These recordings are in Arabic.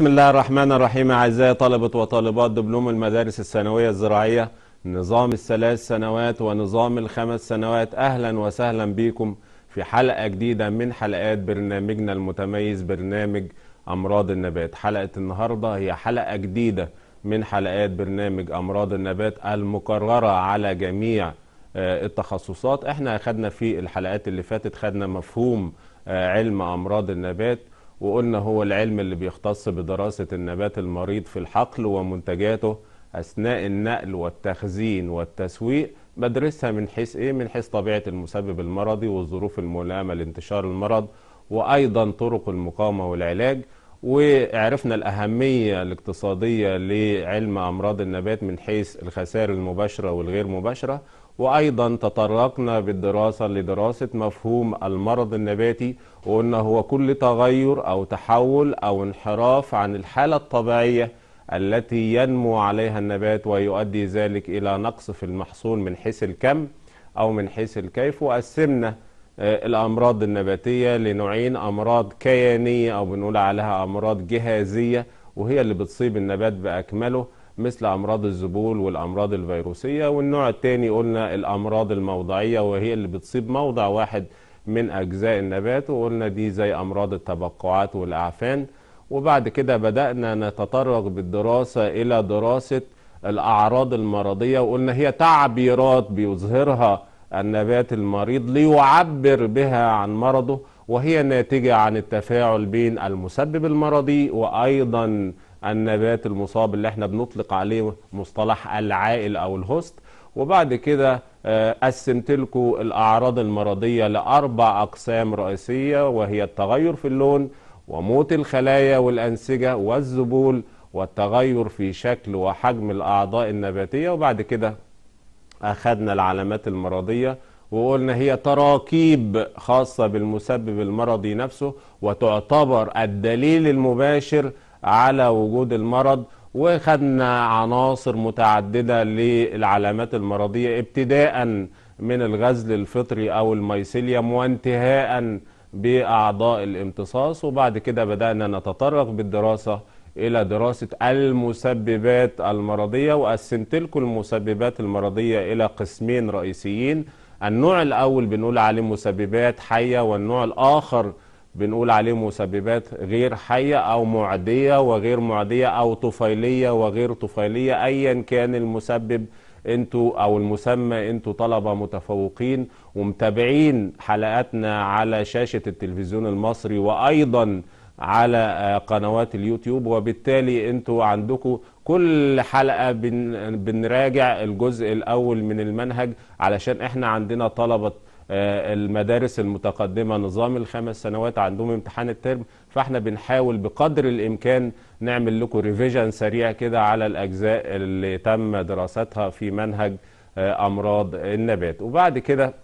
بسم الله الرحمن الرحيم أعزائي طلبة وطالبات دبلوم المدارس الثانوية الزراعية نظام الثلاث سنوات ونظام الخمس سنوات أهلا وسهلا بكم في حلقة جديدة من حلقات برنامجنا المتميز برنامج أمراض النبات حلقة النهاردة هي حلقة جديدة من حلقات برنامج أمراض النبات المكررة على جميع آه، التخصصات احنا خدنا في الحلقات اللي فاتت خدنا مفهوم آه، علم أمراض النبات وقلنا هو العلم اللي بيختص بدراسة النبات المريض في الحقل ومنتجاته أثناء النقل والتخزين والتسويق بدرسها من حيث إيه؟ من حيث طبيعة المسبب المرضي والظروف الملائمة لانتشار المرض وأيضا طرق المقاومة والعلاج وعرفنا الأهمية الاقتصادية لعلم أمراض النبات من حيث الخسائر المباشرة والغير مباشرة وأيضا تطرقنا بالدراسة لدراسة مفهوم المرض النباتي وقلنا هو كل تغير أو تحول أو انحراف عن الحالة الطبيعية التي ينمو عليها النبات ويؤدي ذلك إلى نقص في المحصول من حيث الكم أو من حيث الكيف وقسمنا آه، الأمراض النباتية لنوعين أمراض كيانية أو بنقول عليها أمراض جهازية وهي اللي بتصيب النبات بأكمله مثل أمراض الذبول والأمراض الفيروسية والنوع الثاني قلنا الأمراض الموضعية وهي اللي بتصيب موضع واحد من أجزاء النبات وقلنا دي زي أمراض التبقعات والأعفان وبعد كده بدأنا نتطرق بالدراسة إلى دراسة الأعراض المرضية وقلنا هي تعبيرات بيظهرها النبات المريض ليعبر بها عن مرضه وهي ناتجة عن التفاعل بين المسبب المرضي وأيضا النبات المصاب اللي احنا بنطلق عليه مصطلح العائل أو الهوست وبعد كده آه، قسمت لكم الاعراض المرضيه لاربع اقسام رئيسيه وهي التغير في اللون وموت الخلايا والانسجه والذبول والتغير في شكل وحجم الاعضاء النباتيه وبعد كده اخذنا العلامات المرضيه وقلنا هي تراكيب خاصه بالمسبب المرضي نفسه وتعتبر الدليل المباشر على وجود المرض وخدنا عناصر متعددة للعلامات المرضية ابتداء من الغزل الفطري أو الميسيليوم وانتهاء بأعضاء الامتصاص وبعد كده بدأنا نتطرق بالدراسة إلى دراسة المسببات المرضية وقسمت لكم المسببات المرضية إلى قسمين رئيسيين النوع الأول بنقول عليه مسببات حية والنوع الآخر بنقول عليه مسببات غير حية أو معدية وغير معدية أو طفيلية وغير طفيلية أيا كان المسبب انتوا أو المسمى انتوا طلبة متفوقين ومتابعين حلقاتنا على شاشة التلفزيون المصري وأيضا على آه، قنوات اليوتيوب وبالتالي انتوا عندكم كل حلقة بن بنراجع الجزء الأول من المنهج علشان احنا عندنا طلبة آه، المدارس المتقدمة نظام الخمس سنوات عندهم امتحان الترم فاحنا بنحاول بقدر الإمكان نعمل لكم ريفيجن سريع كده على الأجزاء اللي تم دراستها في منهج آه، أمراض النبات وبعد كده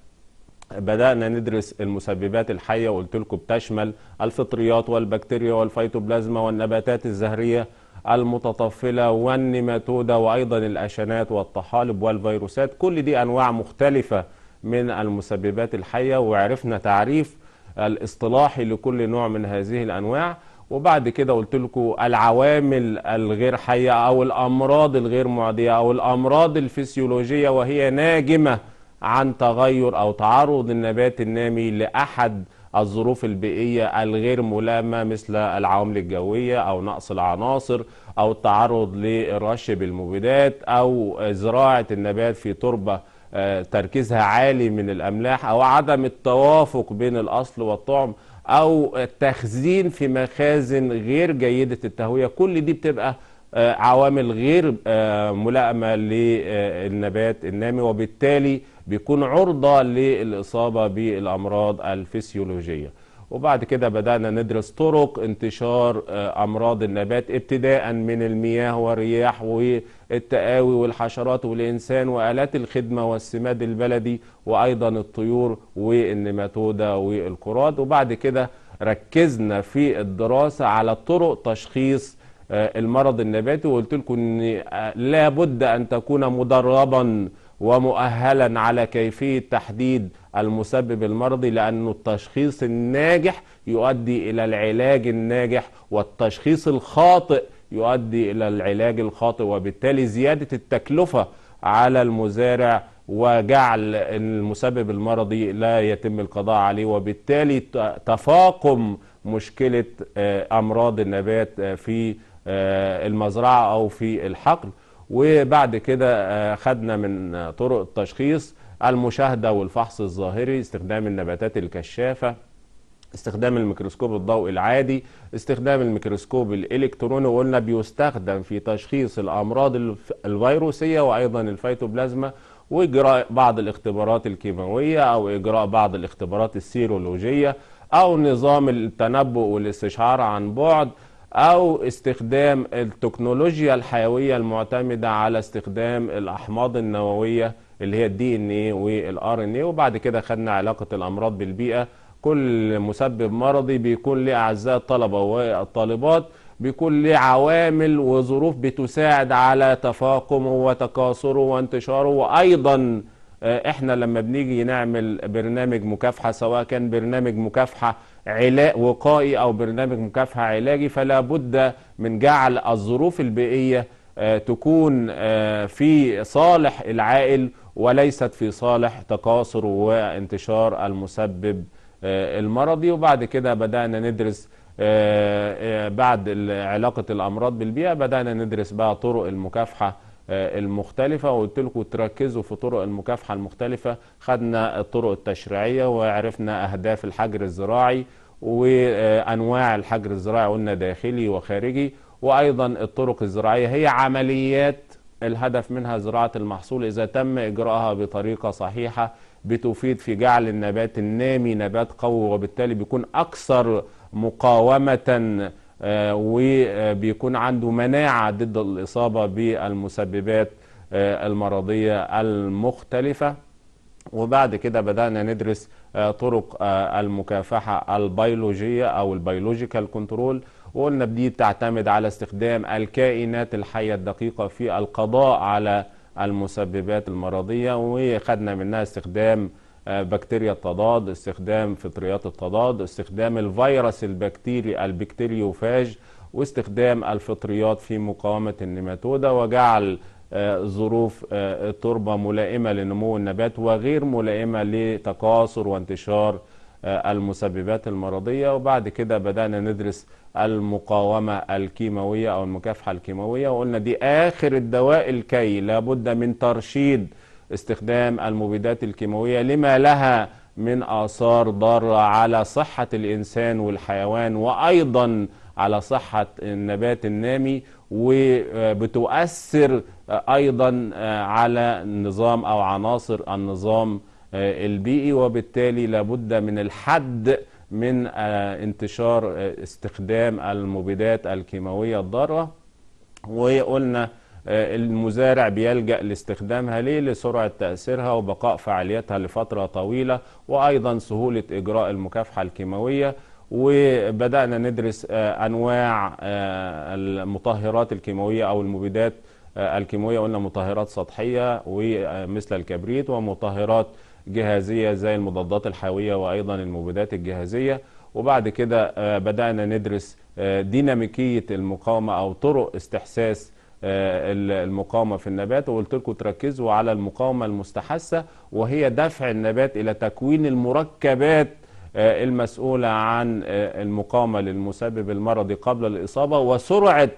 بدأنا ندرس المسببات الحية وقلت لكم بتشمل الفطريات والبكتيريا والفيتوبلازما والنباتات الزهرية المتطفلة والنيماتودة وأيضا الأشنات والطحالب والفيروسات كل دي أنواع مختلفة من المسببات الحية وعرفنا تعريف الاصطلاحي لكل نوع من هذه الأنواع وبعد كده قلت لكم العوامل الغير حية أو الأمراض الغير معدية أو الأمراض الفسيولوجية وهي ناجمة عن تغير أو تعرض النبات النامي لأحد الظروف البيئية الغير ملامة مثل العوامل الجوية أو نقص العناصر أو التعرض لرش بالمبيدات أو زراعة النبات في تربة آه، تركيزها عالي من الأملاح أو عدم التوافق بين الأصل والطعم أو التخزين في مخازن غير جيدة التهوية كل دي بتبقى آه، عوامل غير آه، ملائمة للنبات النامي وبالتالي بيكون عرضة للإصابة بالأمراض الفسيولوجية وبعد كده بدأنا ندرس طرق انتشار آه، أمراض النبات ابتداء من المياه والرياح والتقاوي والحشرات والإنسان وآلات الخدمة والسماد البلدي وأيضا الطيور والنماتودة والقراد وبعد كده ركزنا في الدراسة على طرق تشخيص آه، المرض النباتي وقلت لكم ان آه، لابد ان تكون مدربا ومؤهلا على كيفيه تحديد المسبب المرضي لأن التشخيص الناجح يؤدي إلى العلاج الناجح والتشخيص الخاطئ يؤدي إلى العلاج الخاطئ وبالتالي زيادة التكلفة على المزارع وجعل المسبب المرضي لا يتم القضاء عليه وبالتالي تفاقم مشكلة آه، أمراض النبات آه، في آه، المزرعة أو في الحقل وبعد كده خدنا من طرق التشخيص المشاهدة والفحص الظاهري استخدام النباتات الكشافة استخدام الميكروسكوب الضوئي العادي استخدام الميكروسكوب الالكتروني وقلنا بيستخدم في تشخيص الامراض الفيروسيه وايضا الفيتوبلازما واجراء بعض الاختبارات الكيماويه او اجراء بعض الاختبارات السيرولوجيه او نظام التنبؤ والاستشعار عن بعد او استخدام التكنولوجيا الحيويه المعتمده على استخدام الاحماض النوويه اللي هي الدي ان ايه والار ان ايه وبعد كده خدنا علاقه الامراض بالبيئه كل مسبب مرضي بيكون ليه اعزائي الطلبه والطالبات بيكون ليه عوامل وظروف بتساعد على تفاقمه وتكاثره وانتشاره وايضا آه، احنا لما بنيجي نعمل برنامج مكافحه سواء كان برنامج مكافحه علاج وقائي او برنامج مكافحه علاجي فلا بد من جعل الظروف البيئيه آه، تكون آه، في صالح العائل وليست في صالح تكاثر وانتشار المسبب آه، المرضي وبعد كده بدأنا ندرس آه، آه، بعد علاقة الأمراض بالبيئة بدأنا ندرس بقى طرق المكافحة المختلفة وقلت لكم تركزوا في طرق المكافحة المختلفة خدنا الطرق التشريعية وعرفنا أهداف الحجر الزراعي وأنواع الحجر الزراعي قلنا داخلي وخارجي وأيضا الطرق الزراعية هي عمليات الهدف منها زراعة المحصول إذا تم إجراءها بطريقة صحيحة بتفيد في جعل النبات النامي نبات قوي وبالتالي بيكون أكثر مقاومة آه، وبيكون عنده مناعة ضد الإصابة بالمسببات آه، المرضية المختلفة وبعد كده بدأنا ندرس آه، طرق المكافحة البيولوجية أو البيولوجيكال كنترول وقلنا بدي بتعتمد على استخدام الكائنات الحية الدقيقة في القضاء على المسببات المرضية وخدنا منها استخدام آه، بكتيريا التضاد استخدام فطريات التضاد استخدام الفيروس البكتيري البكتيريوفاج واستخدام الفطريات في مقاومة النيماتودة وجعل آه، ظروف التربة آه، ملائمة لنمو النبات وغير ملائمة لتكاثر وانتشار المسببات المرضية وبعد كده بدأنا ندرس المقاومة الكيماوية أو المكافحة الكيماوية وقلنا دي آخر الدواء الكي لابد من ترشيد استخدام المبيدات الكيماوية لما لها من آثار ضارة على صحة الإنسان والحيوان وأيضا على صحة النبات النامي وبتؤثر أيضا على نظام أو عناصر النظام آه، البيئي وبالتالي لابد من الحد من آه، انتشار آه، استخدام المبيدات الكيماوية الضارة وقلنا المزارع بيلجأ لاستخدامها ليه لسرعة تأثيرها وبقاء فعاليتها لفترة طويلة وأيضا سهولة إجراء المكافحة الكيماوية وبدأنا ندرس أنواع المطهرات الكيماوية أو المبيدات الكيماوية قلنا مطهرات سطحية ومثل الكبريت ومطهرات جهازية زي المضادات الحيوية وأيضا المبيدات الجهازية وبعد كده آه، بدأنا ندرس آه، ديناميكية المقاومة أو طرق استحساس آه، المقاومة في النبات وقلت لكم تركزوا على المقاومة المستحثة وهي دفع النبات إلى تكوين المركبات المسؤولة عن المقاومة للمسبب المرضي قبل الإصابة وسرعة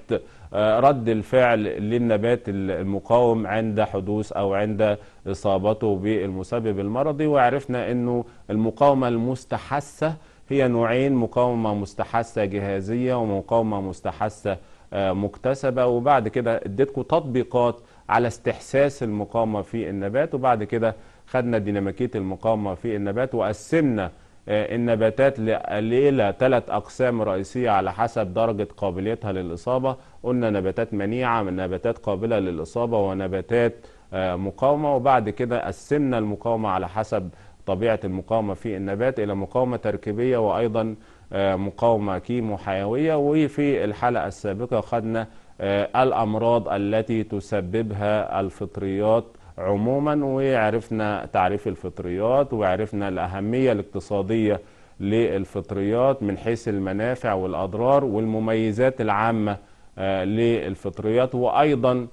رد الفعل للنبات المقاوم عند حدوث أو عند اصابته بالمسبب المرضي وعرفنا انه المقاومه المستحثه هي نوعين مقاومه مستحثه جهازيه ومقاومه مستحثه آه، مكتسبه وبعد كده اديتكم تطبيقات على استحساس المقاومه في النبات وبعد كده خدنا ديناميكيه المقاومه في النبات وقسمنا آه، النباتات الى ثلاث اقسام رئيسيه على حسب درجه قابليتها للاصابه قلنا نباتات منيعه من نباتات قابله للاصابه ونباتات مقاومة وبعد كده قسمنا المقاومة على حسب طبيعة المقاومة في النبات إلى مقاومة تركيبية وأيضا آه، مقاومة كيمو حيويه وفي الحلقة السابقة خدنا آه، الأمراض التي تسببها الفطريات عموما وعرفنا تعريف الفطريات وعرفنا الأهمية الاقتصادية للفطريات من حيث المنافع والأضرار والمميزات العامة آه، للفطريات وأيضا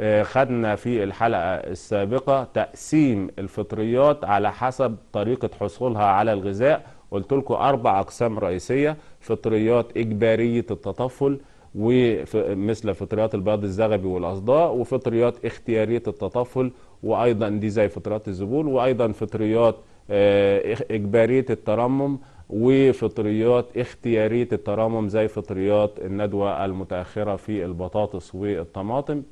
آه، خدنا في الحلقة السابقة تقسيم الفطريات على حسب طريقة حصولها على الغذاء قلت لكم أربع أقسام رئيسية فطريات إجبارية التطفل ومثل فطريات البياض الزغبي والأصداء وفطريات اختيارية التطفل وأيضا دي زي فطريات الزبول وأيضا فطريات آه، إجبارية الترمم وفطريات اختيارية الترمم زي فطريات الندوة المتأخرة في البطاطس والطماطم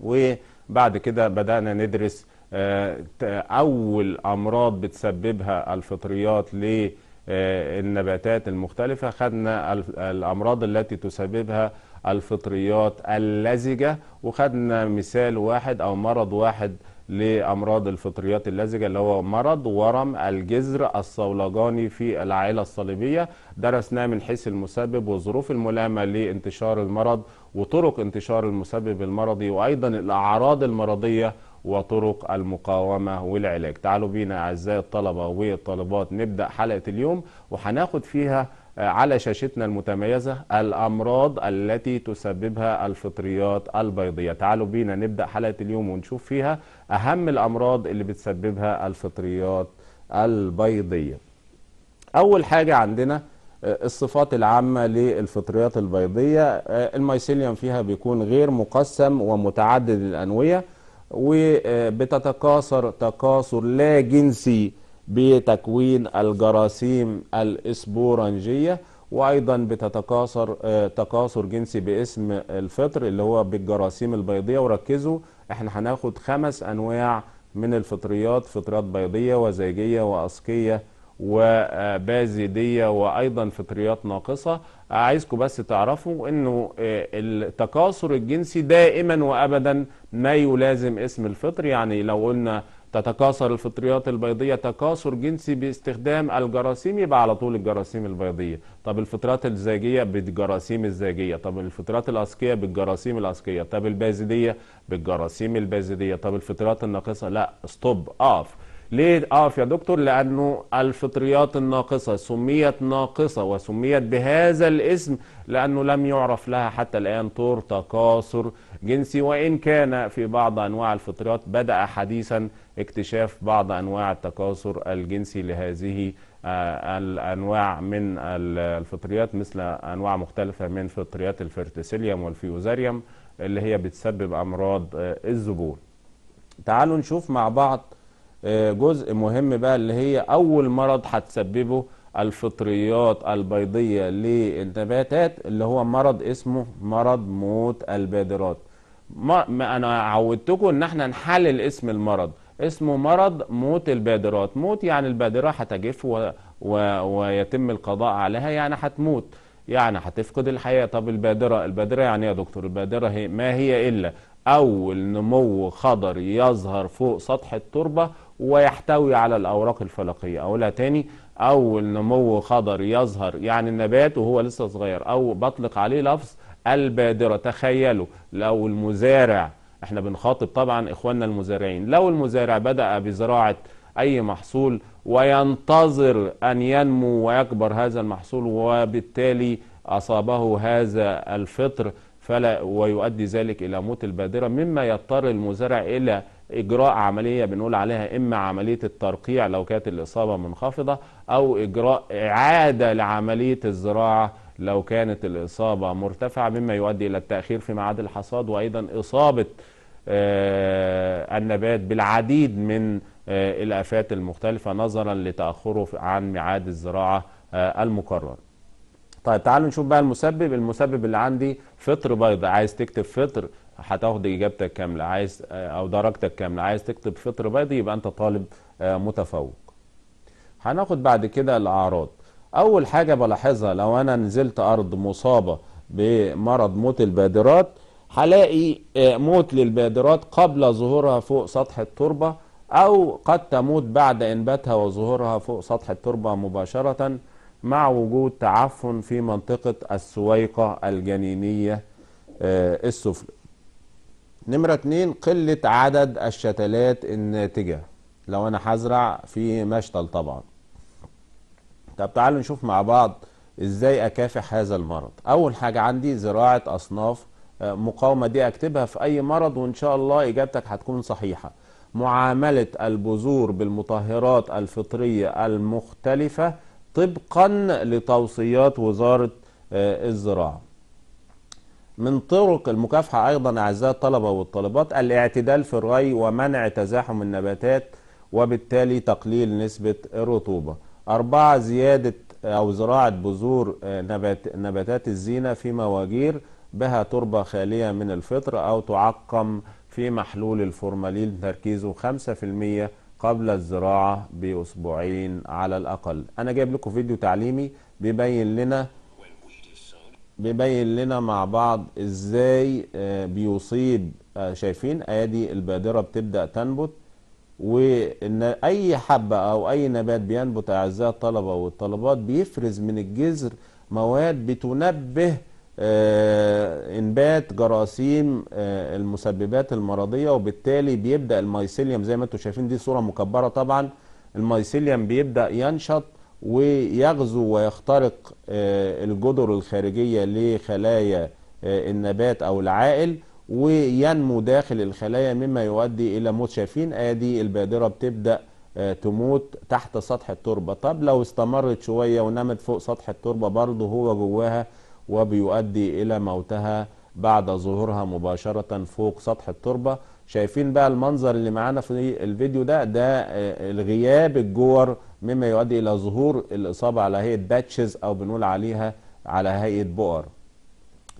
وبعد كده بدأنا ندرس آه، أول أمراض بتسببها الفطريات للنباتات آه، المختلفة خدنا الأمراض التي تسببها الفطريات اللزجة وخدنا مثال واحد أو مرض واحد لأمراض الفطريات اللزجة اللي هو مرض ورم الجذر الصولجاني في العائلة الصليبية درسناه من حيث المسبب والظروف الملامة لانتشار المرض وطرق انتشار المسبب المرضي وأيضا الأعراض المرضية وطرق المقاومة والعلاج تعالوا بينا أعزائي الطلبة والطالبات نبدأ حلقة اليوم وهناخد فيها آه، على شاشتنا المتميزة الأمراض التي تسببها الفطريات البيضية تعالوا بينا نبدأ حلقة اليوم ونشوف فيها أهم الأمراض اللي بتسببها الفطريات البيضية أول حاجة عندنا آه، الصفات العامة للفطريات البيضية آه، المايسيليوم فيها بيكون غير مقسم ومتعدد الأنوية وبتتكاثر تكاثر لا جنسي بتكوين الجراثيم الإسبورنجية وأيضا بتتكاثر آه، تكاثر جنسي باسم الفطر اللي هو بالجراثيم البيضية وركزوا احنا هناخد خمس أنواع من الفطريات فطريات بيضية وزيجية وأسقية وبازيدية وأيضا فطريات ناقصة عايزكم بس تعرفوا أنه آه، التكاثر الجنسي دائما وأبدا ما يلازم اسم الفطر يعني لو قلنا تتكاثر الفطريات البيضية تكاثر جنسي باستخدام الجراثيم يبقى على طول الجراثيم البيضية طب الفطرات الزاجية بالجراثيم الزاجية طب الفطرات الاسكيه بالجراثيم الاسكيه طب البازدية بالجراثيم البازدية طب الفطرات الناقصة لا استوب أقف ليه اقف آه، يا دكتور لانه الفطريات الناقصه سميت ناقصه وسميت بهذا الاسم لانه لم يعرف لها حتى الان طور تكاثر جنسي وان كان في بعض انواع الفطريات بدا حديثا اكتشاف بعض انواع التكاثر الجنسي لهذه آه، الانواع من الفطريات مثل انواع مختلفه من فطريات الفرتسيليوم والفيوزاريوم اللي هي بتسبب امراض آه، الزبون تعالوا نشوف مع بعض جزء مهم بقى اللي هي اول مرض هتسببه الفطريات البيضيه للنباتات اللي هو مرض اسمه مرض موت البادرات ما انا عودتكم ان احنا نحلل اسم المرض اسمه مرض موت البادرات موت يعني البادره هتجف و... و... ويتم القضاء عليها يعني هتموت يعني هتفقد الحياه طب البادره البادره يعني إيه يا دكتور البادره هي ما هي الا اول نمو خضري يظهر فوق سطح التربه ويحتوي على الأوراق الفلقية أقولها تاني أول نمو خضر يظهر يعني النبات وهو لسه صغير أو بطلق عليه لفظ البادرة تخيلوا لو المزارع احنا بنخاطب طبعا إخواننا المزارعين لو المزارع بدأ بزراعة أي محصول وينتظر أن ينمو ويكبر هذا المحصول وبالتالي أصابه هذا الفطر فلا ويؤدي ذلك إلى موت البادرة مما يضطر المزارع إلى إجراء عملية بنقول عليها إما عملية الترقيع لو كانت الإصابة منخفضة أو إجراء إعادة لعملية الزراعة لو كانت الإصابة مرتفعة مما يؤدي إلى التأخير في ميعاد الحصاد وأيضا إصابة آه، النبات بالعديد من آه، الآفات المختلفة نظرا لتأخره عن ميعاد الزراعة آه، المقرر طيب تعالوا نشوف بقى المسبب المسبب اللي عندي فطر بيض عايز تكتب فطر هتاخد اجابتك كامله عايز آه، او درجتك كامله عايز تكتب فطر بيضي يبقى انت طالب آه، متفوق هناخد بعد كده الاعراض اول حاجه بلاحظها لو انا نزلت ارض مصابه بمرض موت البادرات هلاقي آه، موت للبادرات قبل ظهورها فوق سطح التربه او قد تموت بعد انباتها وظهورها فوق سطح التربه مباشره مع وجود تعفن في منطقه السويقه الجنينيه السفلى نمرة اتنين قلة عدد الشتلات الناتجة لو أنا هزرع في مشتل طبعا طب تعالوا نشوف مع بعض ازاي اكافح هذا المرض اول حاجة عندي زراعة اصناف آه، مقاومة دي اكتبها في اي مرض وان شاء الله اجابتك هتكون صحيحة معاملة البذور بالمطهرات الفطرية المختلفة طبقا لتوصيات وزارة آه، الزراعة من طرق المكافحة أيضا أعزائي الطلبة والطالبات الاعتدال في الري ومنع تزاحم النباتات وبالتالي تقليل نسبة الرطوبة أربعة زيادة أو زراعة بذور آه، نبات نباتات الزينة في مواجير بها تربة خالية من الفطر أو تعقم في محلول الفورمالين تركيزه 5% قبل الزراعة بأسبوعين على الأقل أنا جايب لكم فيديو تعليمي بيبين لنا بيبين لنا مع بعض ازاي آه، بيصيب آه، شايفين ادي البادره بتبدا تنبت وان اي حبه او اي نبات بينبت اعزائي الطلبه والطلبات بيفرز من الجذر مواد بتنبه آه، انبات جراثيم المسببات المرضيه وبالتالي بيبدا المايسيليوم زي ما انتم شايفين دي صوره مكبره طبعا المايسيليوم بيبدا ينشط ويغزو ويخترق آه، الجدر الخارجية لخلايا آه، النبات أو العائل وينمو داخل الخلايا مما يؤدي إلى موت شايفين آدي آه، البادرة بتبدأ تموت تحت سطح التربة طب لو استمرت شوية ونمت فوق سطح التربة برضه هو جواها وبيؤدي إلى موتها بعد ظهورها مباشرة فوق سطح التربة شايفين بقى المنظر اللي معانا في الفيديو ده ده آه، الغياب الجور مما يؤدي الى ظهور الاصابه على هيئه باتشز او بنقول عليها على هيئه بؤر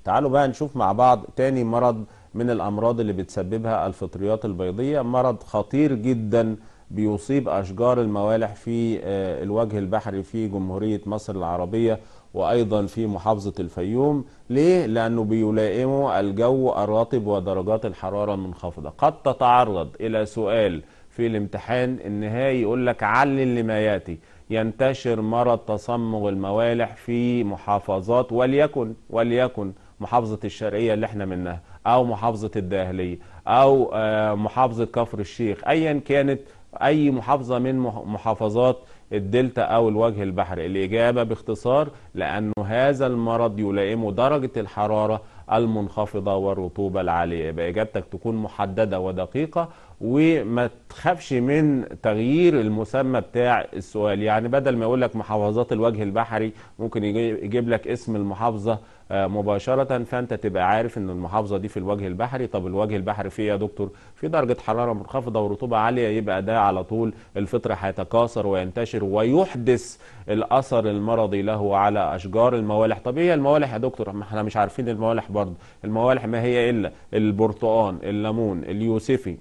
تعالوا بقى نشوف مع بعض تاني مرض من الامراض اللي بتسببها الفطريات البيضيه مرض خطير جدا بيصيب أشجار الموالح في آه، الوجه البحري في جمهورية مصر العربية وأيضا في محافظة الفيوم ليه؟ لأنه بيلائمه الجو الرطب ودرجات الحرارة المنخفضة قد تتعرض إلى سؤال في الامتحان النهائي يقول لك علل لما ياتي ينتشر مرض تصمغ الموالح في محافظات وليكن وليكن محافظة الشرقية اللي احنا منها أو محافظة الداهلية أو آه، محافظة كفر الشيخ أيا كانت أي محافظة من محافظات الدلتا أو الوجه البحري الإجابة باختصار لأن هذا المرض يلائمه درجة الحرارة المنخفضة والرطوبة العالية يبقى إجابتك تكون محددة ودقيقة وما تخافش من تغيير المسمى بتاع السؤال يعني بدل ما يقول لك محافظات الوجه البحري ممكن يجيب لك اسم المحافظة آه، مباشره فانت تبقى عارف ان المحافظه دي في الوجه البحري طب الوجه البحري فيه يا دكتور في درجه حراره منخفضه ورطوبه عاليه يبقى ده على طول الفطر هيتكاثر وينتشر ويحدث الاثر المرضي له على اشجار الموالح طب ايه الموالح يا دكتور ما احنا مش عارفين الموالح برضه الموالح ما هي الا البرتقان الليمون اليوسفي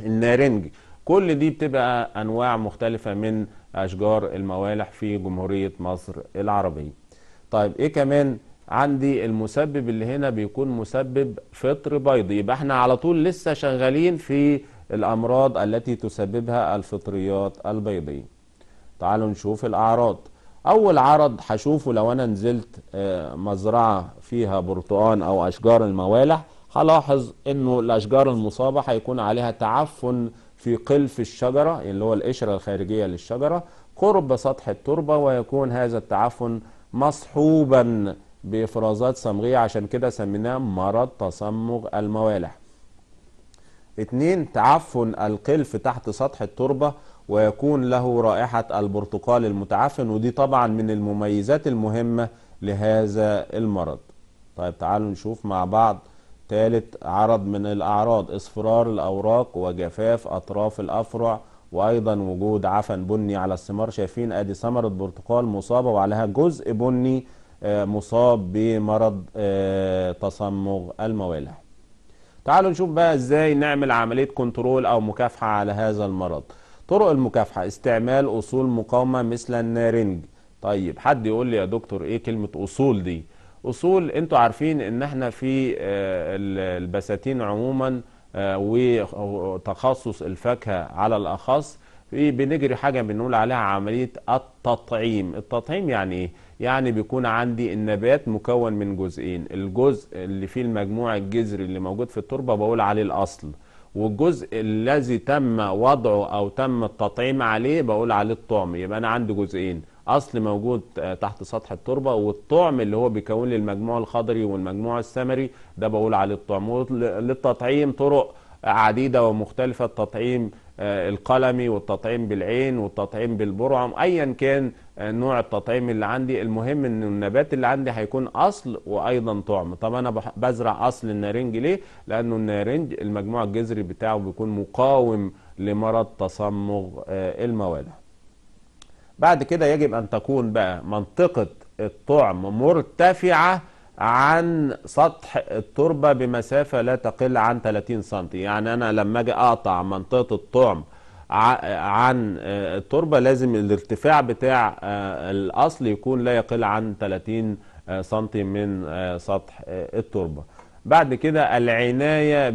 النارنج كل دي بتبقى انواع مختلفه من اشجار الموالح في جمهوريه مصر العربيه طيب ايه كمان عندي المسبب اللي هنا بيكون مسبب فطر بيضي يبقى احنا على طول لسه شغالين في الأمراض التي تسببها الفطريات البيضية تعالوا نشوف الأعراض أول عرض هشوفه لو أنا نزلت آه، مزرعة فيها برتقان أو أشجار الموالح هلاحظ أنه الأشجار المصابة هيكون عليها تعفن في قلف الشجرة اللي هو القشرة الخارجية للشجرة قرب سطح التربة ويكون هذا التعفن مصحوبا بإفرازات صمغية عشان كده سميناه مرض تصمغ الموالح اتنين تعفن القلف تحت سطح التربة ويكون له رائحة البرتقال المتعفن ودي طبعا من المميزات المهمة لهذا المرض طيب تعالوا نشوف مع بعض تالت عرض من الأعراض اصفرار الأوراق وجفاف أطراف الأفرع وأيضا وجود عفن بني على الثمار شايفين أدي ثمرة برتقال مصابة وعليها جزء بني آه، مصاب بمرض آه، تصمغ الموالح تعالوا نشوف بقى ازاي نعمل عملية كنترول او مكافحة على هذا المرض طرق المكافحة استعمال اصول مقاومة مثل النارنج طيب حد يقول لي يا دكتور ايه كلمة اصول دي اصول انتوا عارفين ان احنا في آه، البساتين عموما وتخصص الفاكهة على الاخص بنجري حاجة بنقول عليها عملية التطعيم التطعيم يعني ايه يعني بيكون عندي النبات مكون من جزئين الجزء اللي فيه المجموع الجذري اللي موجود في التربة بقول عليه الأصل والجزء الذي تم وضعه أو تم التطعيم عليه بقول عليه الطعم يبقى أنا عندي جزئين أصل موجود تحت سطح التربة والطعم اللي هو بيكون لي المجموع الخضري والمجموع السمري ده بقول عليه الطعم وللتطعيم طرق عديدة ومختلفة التطعيم آه، القلمي والتطعيم بالعين والتطعيم بالبرعم ايا كان آه، نوع التطعيم اللي عندي المهم ان النبات اللي عندي هيكون اصل وايضا طعم طب انا بزرع اصل النارنج ليه لانه النارنج المجموع الجذري بتاعه بيكون مقاوم لمرض تصمغ آه، الموالح بعد كده يجب ان تكون بقى منطقه الطعم مرتفعه عن سطح التربة بمسافة لا تقل عن 30 سم يعني أنا لما أجي أقطع منطقة الطعم عن آه، التربة لازم الارتفاع بتاع آه، الأصل يكون لا يقل عن 30 آه، سم من سطح التربة بعد كده العناية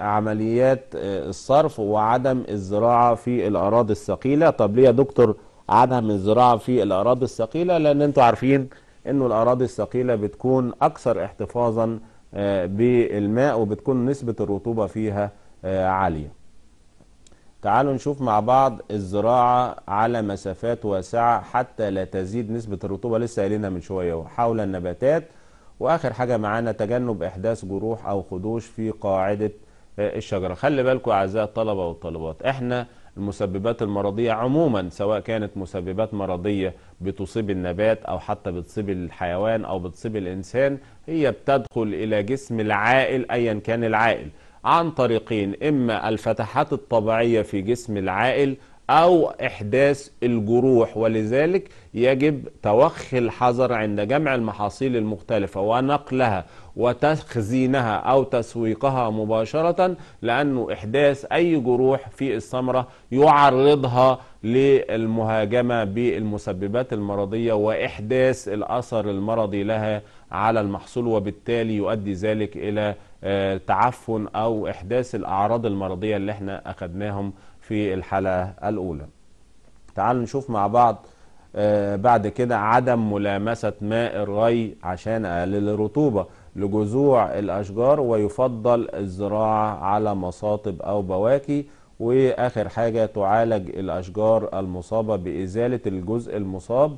بعمليات الصرف وعدم الزراعة في الأراضي الثقيلة طب ليه يا دكتور عدم الزراعة في الأراضي الثقيلة لأن أنتوا عارفين انه الاراضي الثقيله بتكون اكثر احتفاظا آه، بالماء وبتكون نسبه الرطوبه فيها آه، عاليه تعالوا نشوف مع بعض الزراعة على مسافات واسعة حتى لا تزيد نسبة الرطوبة لسه قايلينها من شوية حول النباتات وآخر حاجة معانا تجنب إحداث جروح أو خدوش في قاعدة آه، الشجرة خلي بالكم أعزائي الطلبة والطالبات إحنا المسببات المرضية عموما سواء كانت مسببات مرضية بتصيب النبات أو حتى بتصيب الحيوان أو بتصيب الإنسان هي بتدخل إلى جسم العائل أيا كان العائل عن طريقين إما الفتحات الطبيعية في جسم العائل أو إحداث الجروح ولذلك يجب توخي الحذر عند جمع المحاصيل المختلفة ونقلها وتخزينها أو تسويقها مباشرة لأنه إحداث أي جروح في الثمرة يعرضها للمهاجمة بالمسببات المرضية وإحداث الأثر المرضي لها على المحصول وبالتالي يؤدي ذلك إلى آه، تعفن أو إحداث الأعراض المرضية اللي احنا أخدناهم في الحلقة الأولى تعالوا نشوف مع بعض آه، بعد كده عدم ملامسة ماء الري عشان أقلل الرطوبة لجذوع الأشجار ويفضل الزراعة على مصاطب أو بواكي وآخر حاجة تعالج الأشجار المصابة بإزالة الجزء المصاب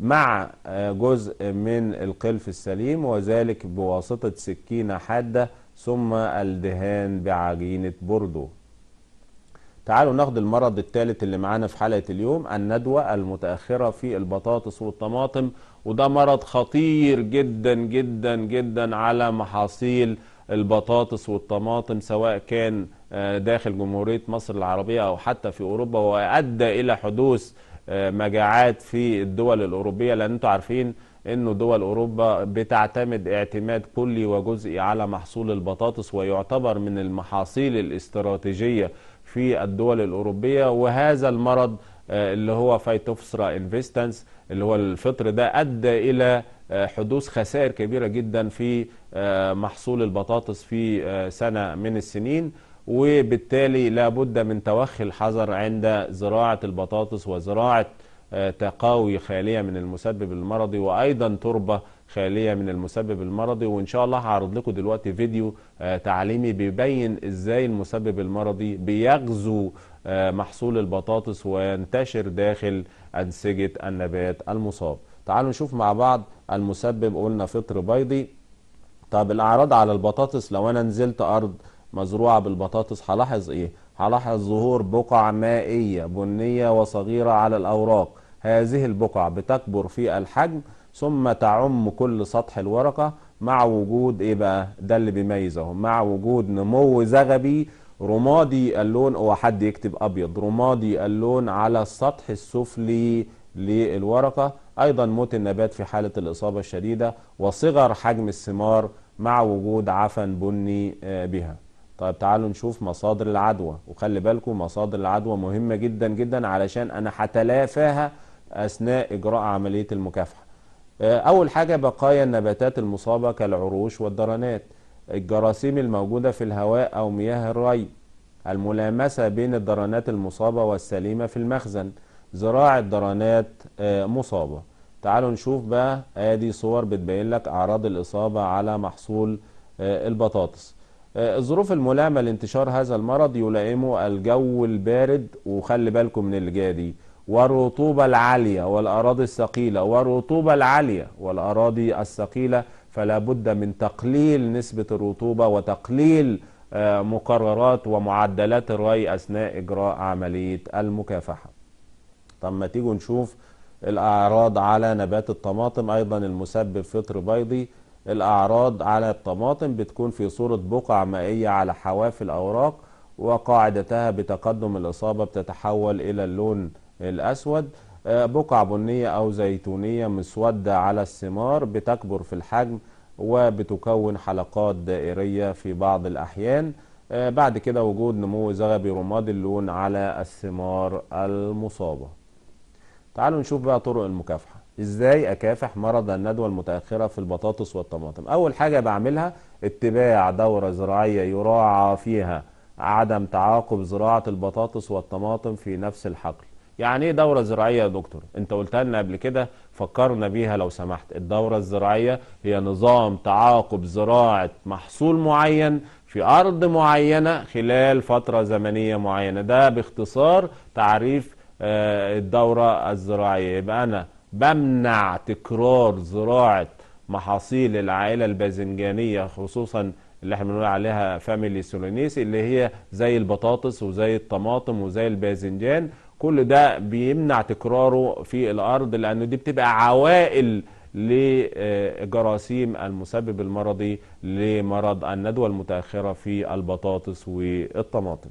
مع آه، جزء من القلف السليم وذلك بواسطة سكينة حادة ثم الدهان بعجينة بوردو تعالوا ناخد المرض الثالث اللي معانا في حلقة اليوم الندوة المتأخرة في البطاطس والطماطم وده مرض خطير جدا جدا جدا على محاصيل البطاطس والطماطم سواء كان آه، داخل جمهورية مصر العربية أو حتى في أوروبا وأدى إلى حدوث آه، مجاعات في الدول الأوروبية لأن أنتم عارفين انه دول اوروبا بتعتمد اعتماد كلي وجزئي على محصول البطاطس ويعتبر من المحاصيل الاستراتيجيه في الدول الأوروبية وهذا المرض آه، اللي هو فيتوفسرا انفستنس اللي هو الفطر ده أدى إلى آه، حدوث خسائر كبيرة جدا في آه، محصول البطاطس في سنة من السنين وبالتالي لابد من توخي الحذر عند زراعة البطاطس وزراعة تقاوي خالية من المسبب المرضي وأيضا تربة خاليه من المسبب المرضي وان شاء الله هعرض لكم دلوقتي فيديو آه، تعليمي بيبين ازاي المسبب المرضي بيغزو آه، محصول البطاطس وينتشر داخل انسجه النبات المصاب تعالوا نشوف مع بعض المسبب قلنا فطر بيضي طب الاعراض على البطاطس لو انا نزلت ارض مزروعه بالبطاطس هلاحظ ايه هلاحظ ظهور بقع مائيه بنيه وصغيره على الاوراق هذه البقع بتكبر في الحجم ثم تعم كل سطح الورقة مع وجود ايه بقى ده اللي اهو مع وجود نمو زغبي رمادي اللون هو حد يكتب ابيض رمادي اللون على السطح السفلي للورقة ايضا موت النبات في حالة الاصابة الشديدة وصغر حجم الثمار مع وجود عفن بني آه، بها طيب تعالوا نشوف مصادر العدوى وخلي بالكم مصادر العدوى مهمة جدا جدا علشان انا هتلافاها اثناء اجراء عملية المكافحة آه، أول حاجة بقايا النباتات المصابة كالعروش والدرانات الجراثيم الموجودة في الهواء أو مياه الري الملامسة بين الدرانات المصابة والسليمة في المخزن زراعة درانات آه، مصابة تعالوا نشوف بقى ادي صور بتبين لك أعراض الإصابة على محصول آه، البطاطس الظروف الملامة لانتشار هذا المرض يلائمه الجو البارد وخلي بالكم من اللي جاي دي والرطوبة العالية والأراضي الثقيلة والرطوبة العالية والأراضي الثقيلة فلا بد من تقليل نسبة الرطوبة وتقليل آه، مقررات ومعدلات الري أثناء إجراء عملية المكافحة طب ما تيجوا نشوف الأعراض على نبات الطماطم أيضا المسبب فطر بيضي الأعراض على الطماطم بتكون في صورة بقع مائية على حواف الأوراق وقاعدتها بتقدم الإصابة بتتحول إلى اللون الأسود آه، بقع بنية أو زيتونية مسودة على الثمار بتكبر في الحجم وبتكون حلقات دائرية في بعض الأحيان آه، بعد كده وجود نمو زغبي رمادي اللون على الثمار المصابة تعالوا نشوف بقى طرق المكافحة ازاي اكافح مرض الندوة المتأخرة في البطاطس والطماطم اول حاجة بعملها اتباع دورة زراعية يراعى فيها عدم تعاقب زراعة البطاطس والطماطم في نفس الحقل يعني ايه دوره زراعيه يا دكتور انت قلتها لنا قبل كده فكرنا بيها لو سمحت الدوره الزراعيه هي نظام تعاقب زراعه محصول معين في ارض معينه خلال فتره زمنيه معينه ده باختصار تعريف آه، الدوره الزراعيه يبقى انا بمنع تكرار زراعه محاصيل العائله الباذنجانيه خصوصا اللي احنا بنقول عليها فاميلي سولونيسي اللي هي زي البطاطس وزي الطماطم وزي الباذنجان كل ده بيمنع تكراره في الأرض لأنه دي بتبقى عوائل لجراثيم المسبب المرضي لمرض الندوة المتأخرة في البطاطس والطماطم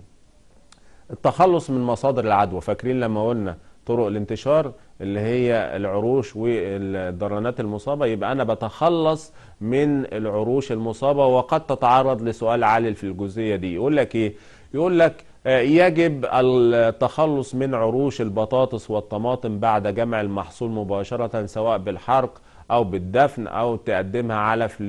التخلص من مصادر العدوى فاكرين لما قلنا طرق الانتشار اللي هي العروش والدرانات المصابة يبقى أنا بتخلص من العروش المصابة وقد تتعرض لسؤال عالي في الجزئية دي يقول لك إيه؟ يقول لك يجب التخلص من عروش البطاطس والطماطم بعد جمع المحصول مباشرة سواء بالحرق أو بالدفن أو تقدمها علف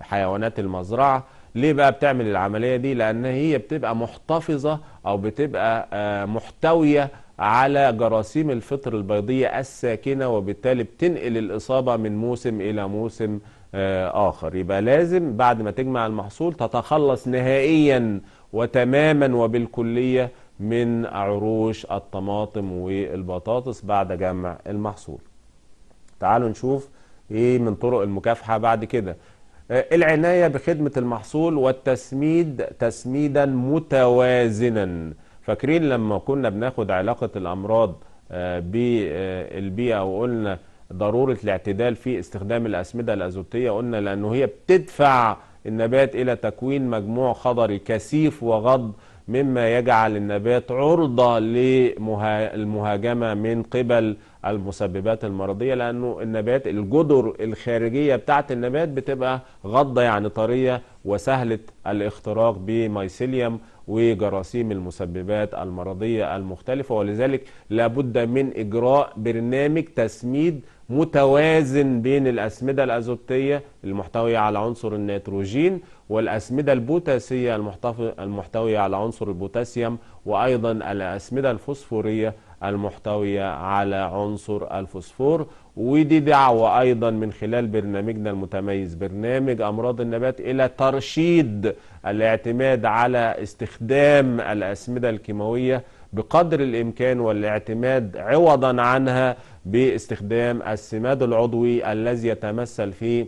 لحيوانات المزرعة ليه بقى بتعمل العملية دي؟ لأن هي بتبقى محتفظة أو بتبقى آه، محتوية على جراثيم الفطر البيضية الساكنة وبالتالي بتنقل الإصابة من موسم إلى موسم آه، آخر يبقى لازم بعد ما تجمع المحصول تتخلص نهائياً وتماما وبالكلية من عروش الطماطم والبطاطس بعد جمع المحصول تعالوا نشوف ايه من طرق المكافحة بعد كده آه، العناية بخدمة المحصول والتسميد تسميدا متوازنا فاكرين لما كنا بناخد علاقة الأمراض آه، بالبيئة آه، وقلنا ضرورة الاعتدال في استخدام الأسمدة الأزوتية قلنا لأنه هي بتدفع النبات إلى تكوين مجموع خضري كثيف وغض مما يجعل النبات عرضة للمهاجمة من قبل المسببات المرضية لأنه النبات الجدر الخارجية بتاعة النبات بتبقى غضة يعني طرية وسهلة الاختراق بميسيليوم وجراثيم المسببات المرضية المختلفة ولذلك لابد من إجراء برنامج تسميد متوازن بين الأسمدة الأزوتية المحتوية على عنصر النيتروجين والأسمدة البوتاسية المحتوية على عنصر البوتاسيوم وأيضا الأسمدة الفوسفورية المحتوية على عنصر الفوسفور ودي دعوة أيضا من خلال برنامجنا المتميز برنامج أمراض النبات إلى ترشيد الاعتماد على استخدام الأسمدة الكيماوية بقدر الإمكان والاعتماد عوضا عنها باستخدام السماد العضوي الذي يتمثل في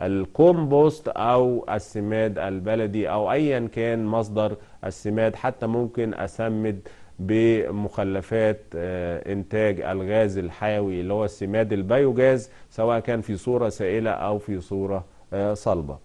الكومبوست او السماد البلدي او ايا كان مصدر السماد حتى ممكن اسمد بمخلفات آه، انتاج الغاز الحيوي اللي هو السماد البيوجاز سواء كان في صورة سائلة او في صورة آه، صلبة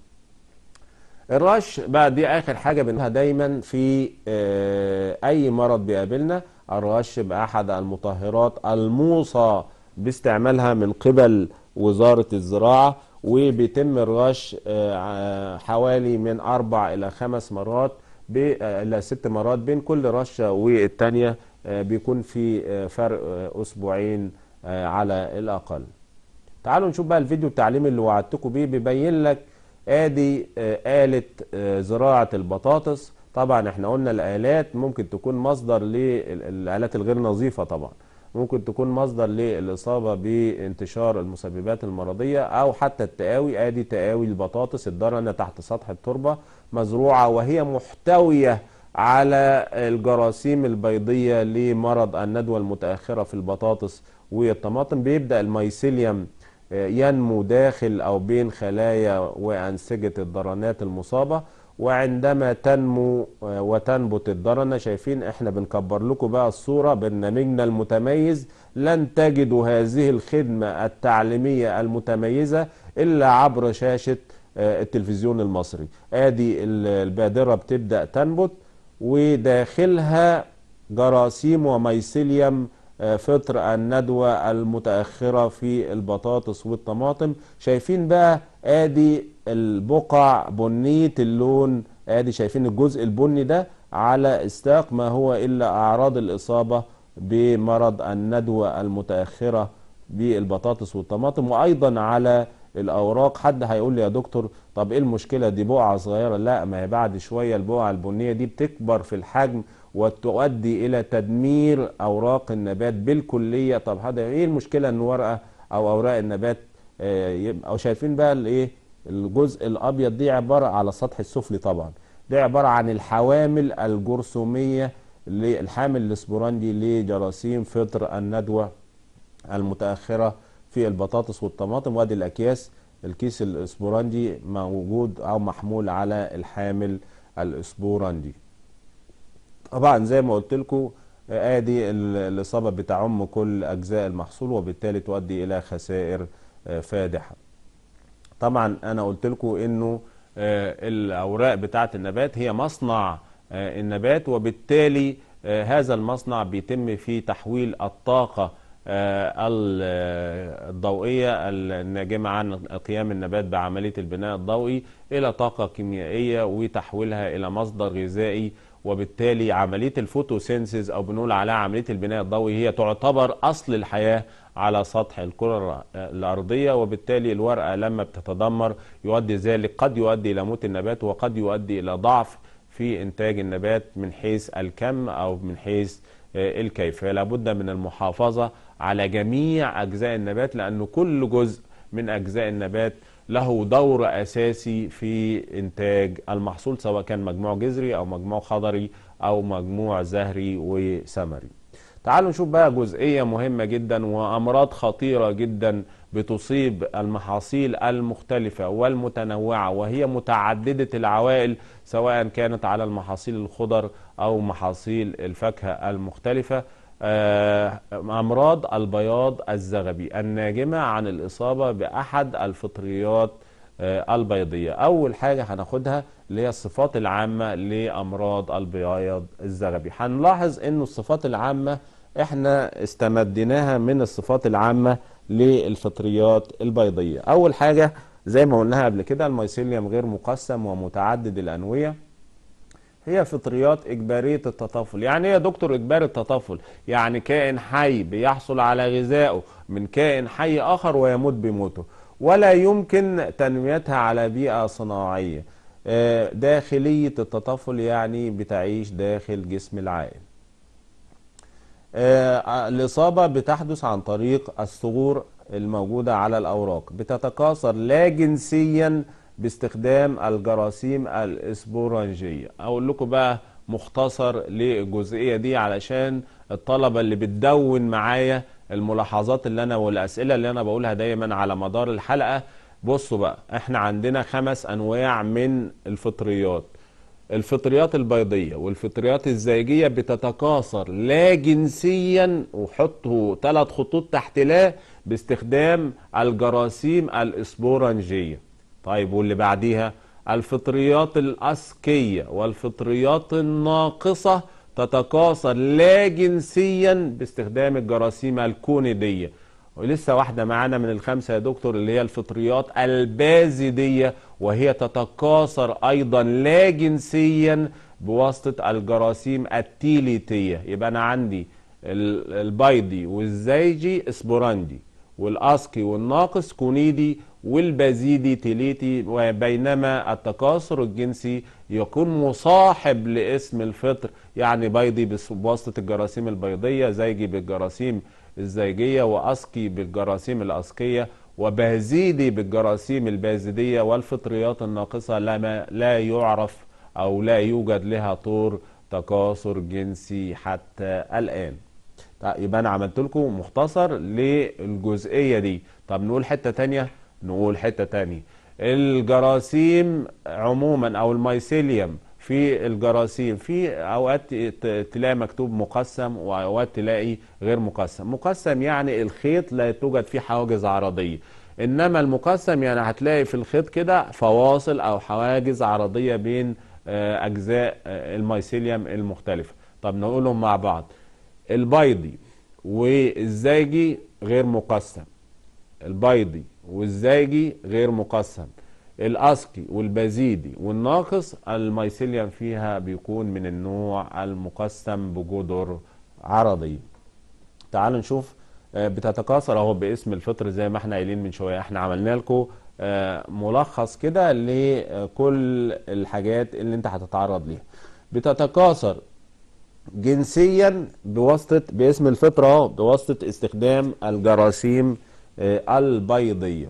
الرش بقى دي اخر حاجة بنها دايما في آه، اي مرض بيقابلنا الرش بأحد المطهرات الموصى باستعمالها من قبل وزارة الزراعة وبيتم الرش آه، حوالي من أربع إلى خمس مرات آه، إلى ست مرات بين كل رشة والتانية آه، بيكون في فرق أسبوعين على الأقل تعالوا نشوف بقى الفيديو التعليمي اللي وعدتكم بيه بيبين لك ادي آلة زراعة البطاطس طبعا احنا قلنا الآلات ممكن تكون مصدر للآلات الغير نظيفة طبعا ممكن تكون مصدر للإصابة بانتشار المسببات المرضية أو حتى التقاوي آدي تقاوي البطاطس الدرنة تحت سطح التربة مزروعة وهي محتوية على الجراثيم البيضية لمرض الندوة المتأخرة في البطاطس والطماطم بيبدأ الميسيليوم آه، ينمو داخل أو بين خلايا وأنسجة الدرنات المصابة وعندما تنمو آه، وتنبت الدرنة شايفين احنا بنكبر لكم بقى الصورة برنامجنا المتميز لن تجدوا هذه الخدمة التعليمية المتميزة إلا عبر شاشة آه، التلفزيون المصري ادي البادرة بتبدأ تنبت وداخلها جراثيم وميسيليوم آه، فطر الندوة المتأخرة في البطاطس والطماطم شايفين بقى ادي البقع بنية اللون ادي شايفين الجزء البني ده على استاق ما هو الا اعراض الاصابة بمرض الندوة المتأخرة بالبطاطس والطماطم وايضا على الاوراق حد هيقول لي يا دكتور طب ايه المشكلة دي بقعة صغيرة لا ما هي بعد شوية البقعة البنية دي بتكبر في الحجم وتؤدي الى تدمير اوراق النبات بالكلية طب هذا ايه المشكلة ان ورقة او اوراق النبات آه، او شايفين بقى الايه الجزء الابيض دي عباره على السطح السفلي طبعا دي عباره عن الحوامل الجرثوميه للحامل الاسبوراندي لجراثيم فطر الندوه المتاخره في البطاطس والطماطم وادي الاكياس الكيس الاسبوراندي موجود او محمول على الحامل الاسبوراندي طبعا زي ما قلت لكم ادي الاصابه بتعم كل اجزاء المحصول وبالتالي تؤدي الى خسائر فادحه طبعا انا قلت لكم انه آه، الاوراق بتاعه النبات هي مصنع آه، النبات وبالتالي آه، هذا المصنع بيتم فيه تحويل الطاقه الضوئية الناجمة عن قيام النبات بعملية البناء الضوئي إلى طاقة كيميائية وتحويلها إلى مصدر غذائي وبالتالي عملية الفوتوسينسيز أو بنقول عليها عملية البناء الضوئي هي تعتبر أصل الحياة على سطح الكرة الأرضية وبالتالي الورقة لما بتتدمر يؤدي ذلك قد يؤدي إلى موت النبات وقد يؤدي إلى ضعف في إنتاج النبات من حيث الكم أو من حيث آه، الكيفية لابد من المحافظة على جميع أجزاء النبات لأن كل جزء من أجزاء النبات له دور أساسي في إنتاج المحصول سواء كان مجموع جذري أو مجموع خضري أو مجموع زهري وثمري تعالوا نشوف بقى جزئية مهمة جدا وأمراض خطيرة جدا بتصيب المحاصيل المختلفة والمتنوعة وهي متعددة العوائل سواء كانت على المحاصيل الخضر أو محاصيل الفاكهة المختلفة آه، أمراض البياض الزغبي الناجمة عن الإصابة بأحد الفطريات آه، البيضية أول حاجة هناخدها اللي هي الصفات العامة لأمراض البياض الزغبي هنلاحظ أن الصفات العامة إحنا استمديناها من الصفات العامة للفطريات البيضية أول حاجة زي ما قلناها قبل كده الميسيليوم غير مقسم ومتعدد الأنوية هي فطريات إجبارية التطفل يعني إيه يا دكتور إجباري التطفل يعني كائن حي بيحصل على غذائه من كائن حي آخر ويموت بموته ولا يمكن تنميتها على بيئة صناعية آه، داخلية التطفل يعني بتعيش داخل جسم العائل آه، الإصابة بتحدث عن طريق الثغور الموجودة على الأوراق بتتكاثر لا جنسيا باستخدام الجراثيم الاسبورنجيه اقول لكم بقى مختصر للجزئيه دي علشان الطلبه اللي بتدون معايا الملاحظات اللي انا والاسئله اللي انا بقولها دايما على مدار الحلقه بصوا بقى احنا عندنا خمس انواع من الفطريات الفطريات البيضيه والفطريات الزيجيه بتتكاثر لا جنسيا وحطوا ثلاث خطوط تحت لا باستخدام الجراثيم الاسبورنجيه طيب واللي بعديها الفطريات الأسكية والفطريات الناقصة تتكاثر لا جنسيا باستخدام الجراثيم الكونيدية ولسه واحدة معانا من الخمسة يا دكتور اللي هي الفطريات البازدية وهي تتكاثر أيضا لا جنسيا بواسطة الجراثيم التيليتية يبقى أنا عندي البيضي والزيجي اسبوراندي والأسكي والناقص كونيدي والبازيدي تليتي وبينما التكاثر الجنسي يكون مصاحب لاسم الفطر يعني بيضي بواسطة الجراثيم البيضية زيجي بالجراثيم الزيجية وأسكي بالجراثيم الأسكية وبازيدي بالجراثيم البازدية والفطريات الناقصة لما لا يعرف أو لا يوجد لها طور تكاثر جنسي حتى الآن طيب يبقى أنا عملت لكم مختصر للجزئية دي طب نقول حتة تانية نقول حتة تانية الجراثيم عموما او المايسيليوم في الجراثيم في اوقات تلاقي مكتوب مقسم واوقات تلاقي غير مقسم مقسم يعني الخيط لا توجد فيه حواجز عرضيه انما المقسم يعني هتلاقي في الخيط كده فواصل او حواجز عرضيه بين آه، اجزاء آه، المايسيليوم المختلفه طب نقولهم مع بعض البيضي والزاجي غير مقسم البيضي والزاجي غير مقسم الاسكي والبازيدي والناقص الميسيليان فيها بيكون من النوع المقسم بجدر عرضي تعال نشوف آه، بتتكاثر اهو باسم الفطر زي ما احنا قايلين من شويه احنا عملنا لكم آه، ملخص كده لكل الحاجات اللي انت هتتعرض ليها بتتكاثر جنسيا بواسطه باسم الفطره بواسطه استخدام الجراثيم آه، البيضية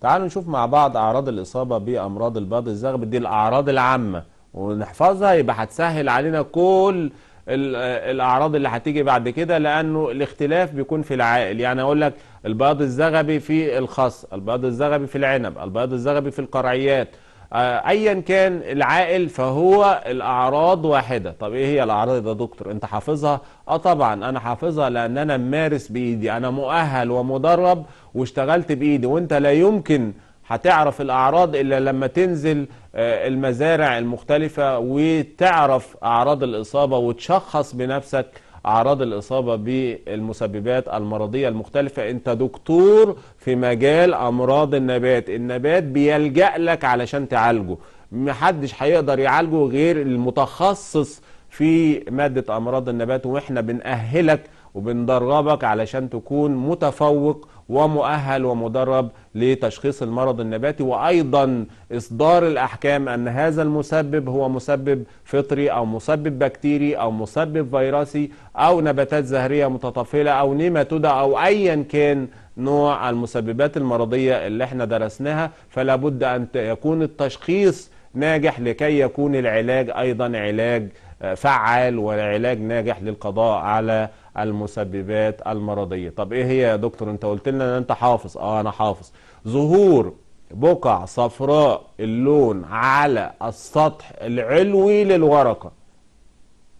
تعالوا نشوف مع بعض أعراض الإصابة بأمراض البيض الزغب دي الأعراض العامة ونحفظها يبقى هتسهل علينا كل الأعراض اللي هتيجي بعد كده لأنه الاختلاف بيكون في العائل يعني أقول لك البياض الزغبي في الخص البياض الزغبي في العنب البياض الزغبي في القرعيات آه، ايا كان العائل فهو الاعراض واحده طب ايه هي الاعراض يا دكتور انت حافظها اه طبعا انا حافظها لان انا ممارس بايدي انا مؤهل ومدرب واشتغلت بايدي وانت لا يمكن هتعرف الاعراض الا لما تنزل آه، المزارع المختلفه وتعرف اعراض الاصابه وتشخص بنفسك أعراض الإصابة بالمسببات المرضية المختلفة أنت دكتور في مجال أمراض النبات النبات بيلجأ لك علشان تعالجه محدش هيقدر يعالجه غير المتخصص في مادة أمراض النبات وإحنا بنأهلك وبندربك علشان تكون متفوق ومؤهل ومدرب لتشخيص المرض النباتي وأيضا إصدار الأحكام أن هذا المسبب هو مسبب فطري أو مسبب بكتيري أو مسبب فيروسي أو نباتات زهرية متطفلة أو نيماتودا أو أيا كان نوع المسببات المرضية اللي احنا درسناها فلا بد أن يكون التشخيص ناجح لكي يكون العلاج أيضا علاج آه، فعال وعلاج ناجح للقضاء على المسببات المرضية طب ايه هي يا دكتور انت قلت لنا ان انت حافظ اه انا حافظ ظهور بقع صفراء اللون على السطح العلوي للورقة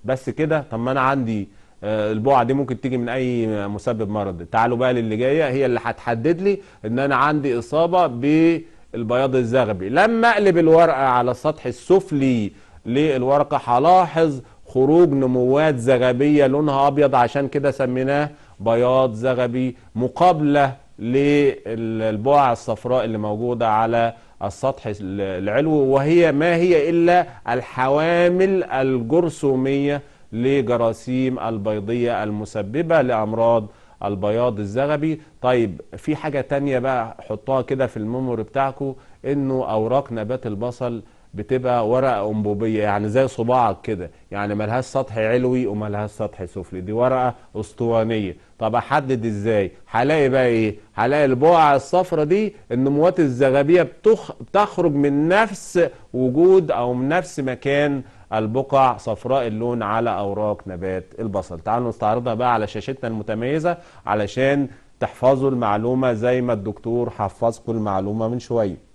بس كده طب ما انا عندي آه، البقع دي ممكن تيجي من اي مسبب مرض تعالوا بقى للي جايه هي اللي هتحدد لي ان انا عندي اصابه بالبياض الزغبي لما اقلب الورقه على السطح السفلي للورقه هلاحظ خروج نموات زغبية لونها أبيض عشان كده سميناه بياض زغبي مقابلة للبقع الصفراء اللي موجودة على السطح العلوي وهي ما هي إلا الحوامل الجرثومية لجراثيم البيضية المسببة لأمراض البياض الزغبي طيب في حاجة تانية بقى حطوها كده في الميموري بتاعكم إنه أوراق نبات البصل بتبقى ورقه انبوبيه يعني زي صباعك كده يعني مالهاش سطح علوي ومالهاش سطح سفلي دي ورقه اسطوانيه طب احدد ازاي هلاقي بقى ايه هلاقي البقع الصفرة دي النموات الزغبيه بتخ... بتخرج من نفس وجود او من نفس مكان البقع صفراء اللون على اوراق نبات البصل تعالوا نستعرضها بقى على شاشتنا المتميزه علشان تحفظوا المعلومه زي ما الدكتور حفظكم المعلومه من شويه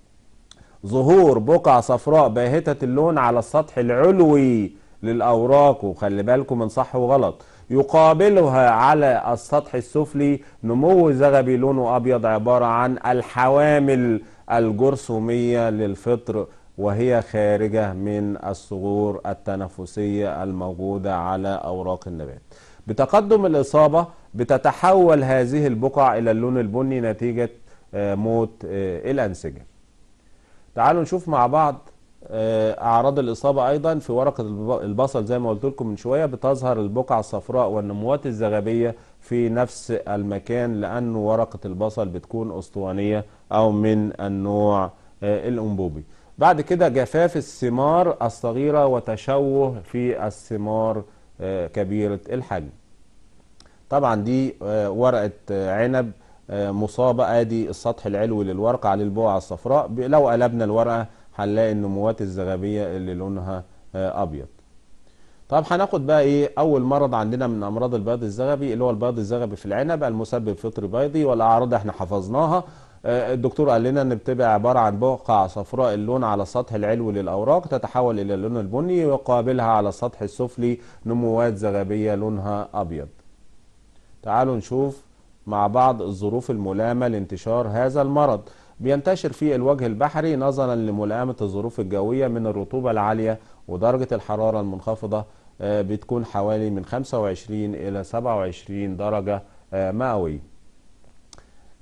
ظهور بقع صفراء باهتة اللون على السطح العلوي للأوراق وخلي بالكم من صح وغلط يقابلها على السطح السفلي نمو زغبي لونه أبيض عبارة عن الحوامل الجرثومية للفطر وهي خارجة من الصغور التنفسية الموجودة على أوراق النبات بتقدم الإصابة بتتحول هذه البقع إلى اللون البني نتيجة آه، موت آه، الأنسجة تعالوا نشوف مع بعض آه، اعراض الاصابه ايضا في ورقه البصل زي ما قلت لكم من شويه بتظهر البقع الصفراء والنموات الزغبيه في نفس المكان لان ورقه البصل بتكون اسطوانيه او من النوع آه، الانبوبي بعد كده جفاف الثمار الصغيره وتشوه في الثمار آه، كبيره الحجم طبعا دي ورقه عنب مصابة ادي السطح العلوي للورقة على البقعة الصفراء لو قلبنا الورقة هنلاقي النموات الزغبية اللي لونها آه، ابيض طب هناخد بقى ايه اول مرض عندنا من امراض البياض الزغبي اللي هو البياض الزغبي في العنب المسبب فطري بيضي والاعراض احنا حفظناها آه، الدكتور قال لنا ان بتبقى عباره عن بقع صفراء اللون على السطح العلوي للاوراق تتحول الى اللون البني ويقابلها على السطح السفلي نموات زغبيه لونها ابيض تعالوا نشوف مع بعض الظروف الملامة لانتشار هذا المرض بينتشر في الوجه البحري نظرا لملائمة الظروف الجوية من الرطوبة العالية ودرجة الحرارة المنخفضة آه، بتكون حوالي من 25 إلى 27 درجة آه، مئوية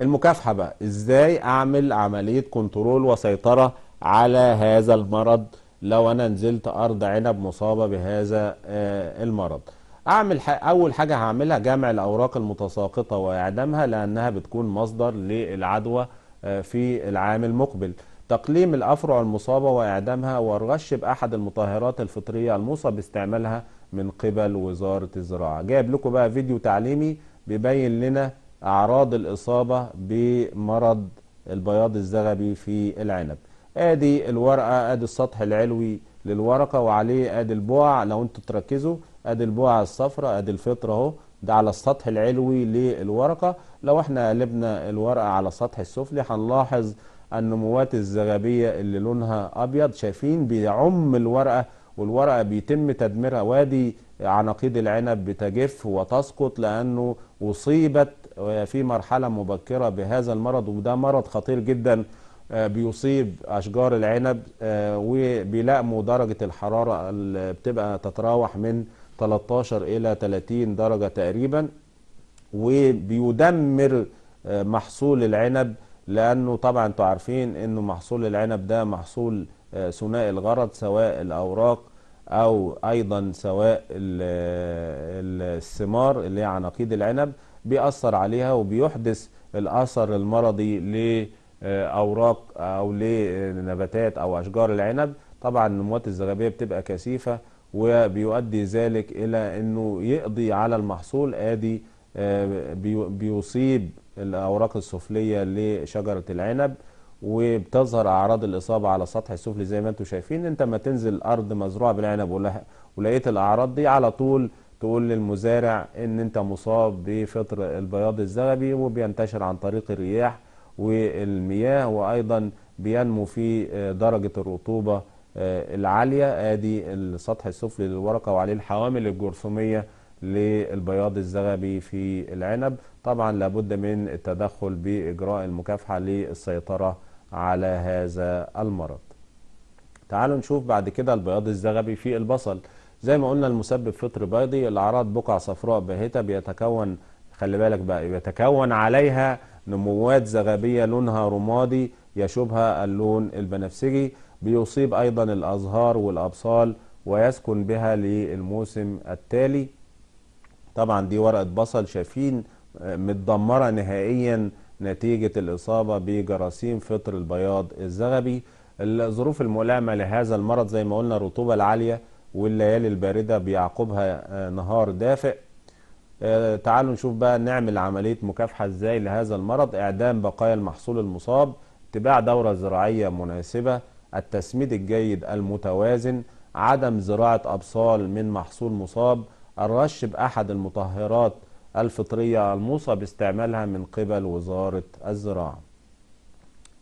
المكافحة بقى ازاي اعمل عملية كنترول وسيطرة على هذا المرض لو انا نزلت ارض عنب مصابة بهذا آه، المرض اعمل اول حاجه هعملها جمع الاوراق المتساقطه واعدامها لانها بتكون مصدر للعدوى آه، في العام المقبل تقليم الافرع المصابه واعدامها والغش باحد المطهرات الفطريه الموصى باستعمالها من قبل وزاره الزراعه جايب لكم بقى فيديو تعليمي بيبين لنا اعراض الاصابه بمرض البياض الزغبي في العنب ادي الورقه ادي السطح العلوي للورقه وعليه ادي البوع لو انتوا تركزوا ادي البوعه الصفراء ادي الفطر اهو ده على السطح العلوي للورقه لو احنا قلبنا الورقه على السطح السفلي هنلاحظ النموات الزغبيه اللي لونها ابيض شايفين بيعم الورقه والورقه بيتم تدميرها وادي عناقيد العنب بتجف وتسقط لانه اصيبت في مرحله مبكره بهذا المرض وده مرض خطير جدا آه، بيصيب اشجار العنب آه، وبيلاقموا درجه الحراره اللي بتبقى تتراوح من 13 إلى 30 درجة تقريبا وبيدمر آه، محصول العنب لأنه طبعا انتوا عارفين أنه محصول العنب ده محصول آه، ثنائي الغرض سواء الأوراق أو أيضا سواء الثمار اللي هي عناقيد العنب بيأثر عليها وبيحدث الأثر المرضي لأوراق آه، أو لنباتات أو أشجار العنب طبعا النموات الزغبية بتبقى كثيفة وبيؤدي ذلك إلى أنه يقضي على المحصول آدي آه، بيصيب الأوراق السفلية لشجرة العنب وبتظهر أعراض الإصابة على السطح السفلي زي ما أنتم شايفين أنت ما تنزل أرض مزروعة بالعنب ولقيت الأعراض دي على طول تقول للمزارع ان انت مصاب بفطر البياض الذهبي وبينتشر عن طريق الرياح والمياه وايضا بينمو في آه، درجة الرطوبة آه، العالية ادي السطح السفلي للورقة وعليه الحوامل الجرثومية للبياض الزغبي في العنب طبعا لابد من التدخل بإجراء المكافحة للسيطرة على هذا المرض تعالوا نشوف بعد كده البياض الزغبي في البصل زي ما قلنا المسبب فطر بيضي الاعراض بقع صفراء باهته بيتكون خلي بالك بقى بيتكون عليها نموات زغبيه لونها رمادي يشوبها اللون البنفسجي بيصيب أيضا الأزهار والأبصال ويسكن بها للموسم التالي طبعا دي ورقة بصل شايفين آه، متدمرة نهائيا نتيجة الإصابة بجراثيم فطر البياض الزغبي الظروف الملائمة لهذا المرض زي ما قلنا الرطوبة العالية والليالي الباردة بيعقبها آه، نهار دافئ آه، تعالوا نشوف بقى نعمل عملية مكافحة ازاي لهذا المرض اعدام بقايا المحصول المصاب اتباع دورة زراعية مناسبة التسميد الجيد المتوازن عدم زراعة أبصال من محصول مصاب الرش بأحد المطهرات الفطرية الموصى باستعمالها من قبل وزارة الزراعة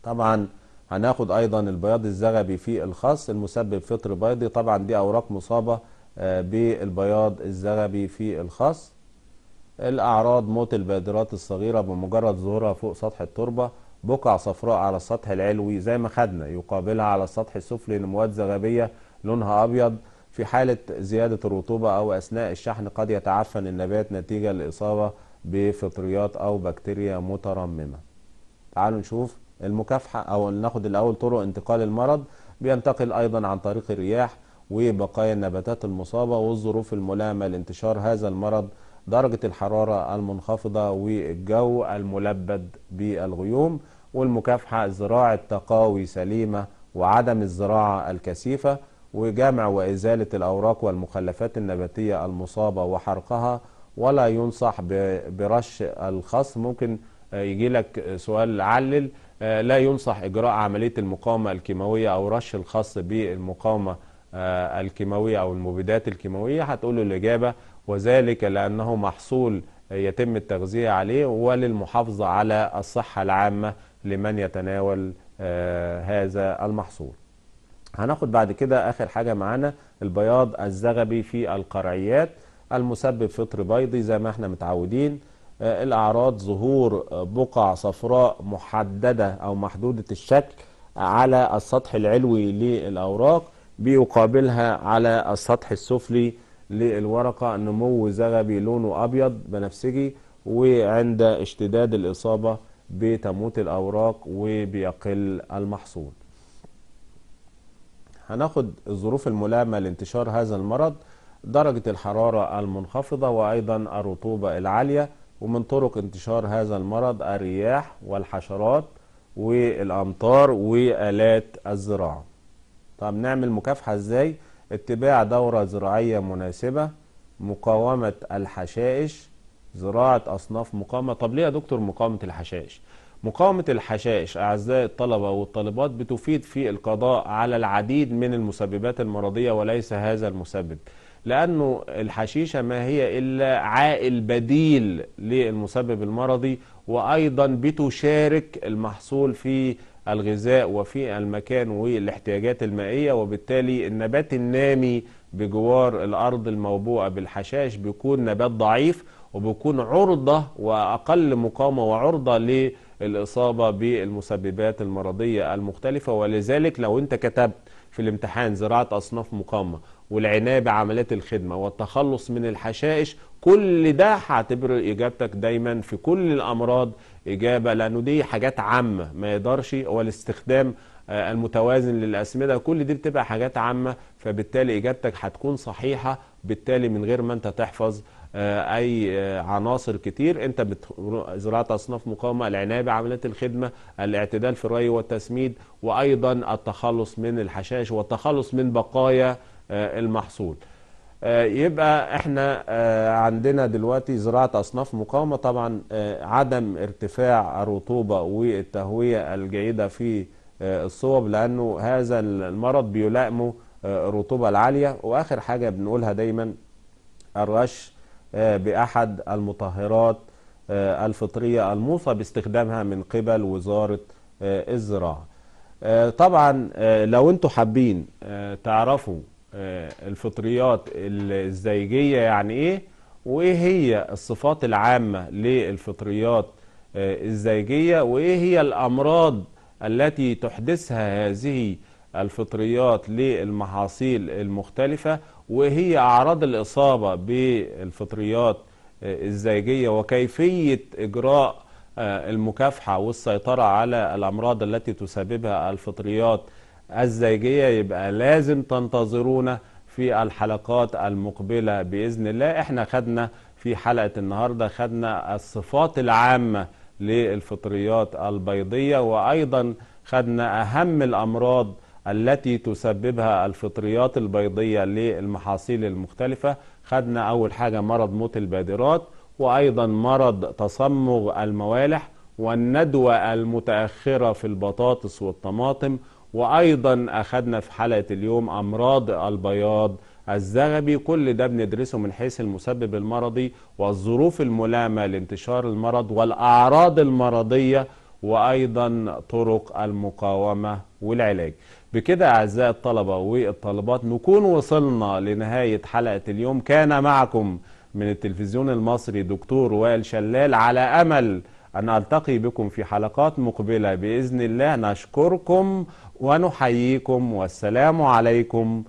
طبعا هناخد أيضا البياض الزغبي في الخاص المسبب فطر بيضي طبعا دي أوراق مصابة آه، بالبياض الزغبي في الخاص الأعراض موت البادرات الصغيرة بمجرد ظهورها فوق سطح التربة بقع صفراء على السطح العلوي زي ما خدنا يقابلها على السطح السفلي لمواد زغبية لونها أبيض في حالة زيادة الرطوبة أو أثناء الشحن قد يتعفن النبات نتيجة الاصابه بفطريات أو بكتيريا مترممة تعالوا نشوف المكافحة أو ناخد الأول طرق انتقال المرض بينتقل أيضا عن طريق الرياح وبقايا النباتات المصابة والظروف الملائمة لانتشار هذا المرض درجة الحرارة المنخفضة والجو الملبد بالغيوم والمكافحة زراعة تقاوي سليمة وعدم الزراعة الكثيفة وجمع وإزالة الأوراق والمخلفات النباتية المصابة وحرقها ولا ينصح برش الخص ممكن آه، يجي لك سؤال علل آه، لا ينصح إجراء عملية المقاومة الكيماوية أو رش الخص بالمقاومة آه، الكيماوية أو المبيدات الكيماوية هتقول له الإجابة وذلك لأنه محصول يتم التغذية عليه وللمحافظة على الصحة العامة لمن يتناول آه، هذا المحصول هناخد بعد كده آخر حاجة معانا البياض الزغبي في القرعيات المسبب فطر بيضي زي ما احنا متعودين آه، الأعراض ظهور آه، بقع صفراء محددة أو محدودة الشكل على السطح العلوي للأوراق بيقابلها على السطح السفلي للورقة نمو زغبي لونه أبيض بنفسجي وعند اشتداد الإصابة بتموت الأوراق وبيقل المحصول هناخد الظروف الملائمة لانتشار هذا المرض درجة الحرارة المنخفضة وأيضا الرطوبة العالية ومن طرق انتشار هذا المرض الرياح والحشرات والأمطار وآلات الزراعة طب نعمل مكافحة ازاي اتباع دورة زراعية مناسبة مقاومة الحشائش زراعة أصناف مقاومة طب ليه يا دكتور مقاومة الحشائش مقاومة الحشائش أعزائي الطلبة والطالبات بتفيد في القضاء على العديد من المسببات المرضية وليس هذا المسبب لأنه الحشيشة ما هي إلا عائل بديل للمسبب المرضي وأيضا بتشارك المحصول في الغذاء وفي المكان والاحتياجات المائية وبالتالي النبات النامي بجوار الأرض الموبوءة بالحشائش بيكون نبات ضعيف وبيكون عرضة وأقل مقاومة وعرضة للإصابة بالمسببات المرضية المختلفة ولذلك لو أنت كتبت في الامتحان زراعة أصناف مقاومة والعناية بعمليات الخدمة والتخلص من الحشائش كل ده هعتبر إجابتك دايما في كل الأمراض إجابة لأنه دي حاجات عامة ما يقدرش هو الاستخدام آه، المتوازن للأسمدة كل دي بتبقى حاجات عامة فبالتالي إجابتك هتكون صحيحة بالتالي من غير ما أنت تحفظ آه، اي آه، عناصر كتير انت زراعه اصناف مقاومه العنايه بعمليات الخدمه الاعتدال في الري والتسميد وايضا التخلص من الحشائش والتخلص من بقايا آه، المحصول يبقى احنا عندنا دلوقتي زراعه اصناف مقاومه طبعا عدم ارتفاع الرطوبه والتهويه الجيده في الصوب لانه هذا المرض بيلائمه الرطوبه العاليه واخر حاجه بنقولها دايما الرش آه، بأحد المطهرات آه، الفطرية الموصى باستخدامها من قبل وزارة الزراعة آه، طبعا لو انتوا حابين تعرفوا الفطريات الزيجية يعني ايه وايه هي الصفات العامة للفطريات الزيجية وايه هي الامراض التي تحدثها هذه الفطريات للمحاصيل المختلفة وهي أعراض الإصابة بالفطريات آه، الزيجية وكيفية إجراء آه، المكافحة والسيطرة على الأمراض التي تسببها الفطريات الزيجية يبقى لازم تنتظرونا في الحلقات المقبلة بإذن الله احنا خدنا في حلقة النهاردة خدنا الصفات العامة للفطريات البيضية وأيضا خدنا أهم الأمراض التي تسببها الفطريات البيضية للمحاصيل المختلفة خدنا أول حاجة مرض موت البادرات وأيضا مرض تصمغ الموالح والندوة المتأخرة في البطاطس والطماطم وأيضا أخذنا في حلقة اليوم أمراض البياض الزغبي كل ده بندرسه من حيث المسبب المرضي والظروف الملامة لانتشار المرض والأعراض المرضية وأيضا طرق المقاومة والعلاج بكده أعزائي الطلبة والطالبات نكون وصلنا لنهاية حلقة اليوم كان معكم من التلفزيون المصري دكتور وائل شلال على أمل أن ألتقي بكم في حلقات مقبلة بإذن الله نشكركم ونحييكم والسلام عليكم